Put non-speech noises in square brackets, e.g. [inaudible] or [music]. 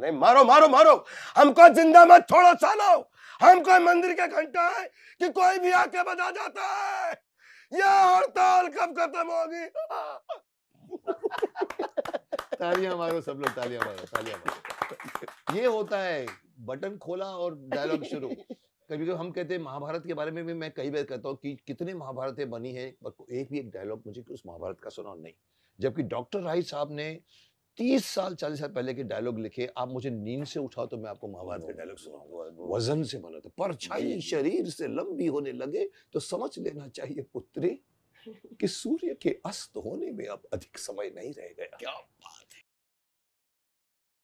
नहीं मारो मारो मारो हमको जिंदा मत छोड़ो सालो हमको मंदिर के घंटा है कि कोई भी आके बजा जाता है यह हड़ताल कब खत्म होगी [laughs] तालियां मारो सब लोग तालियां मारो तालियां मारो ये होता है बटन खोला और डायलॉग शुरू कभी कभी हम कहते हैं महाभारत के बारे में भी मैं कई बार कहता हूँ कि कितने महाभारतें बनी हैं पर एक भी एक डायलॉग मुझे उस महाभारत का सुना नहीं जबकि डॉक्टर राय साहब ने तीस साल चालीस साल पहले के डायलॉग लिखे आप मुझे नींद से उठाओ तो मैं आपको महाभारत के डायलॉग सुनाऊंगा वजन से बना था परछाई शरीर से लंबी होने लगे तो समझ लेना चाहिए पुत्री कि सूर्य के अस्त होने में अब अधिक समय नहीं रह गया क्या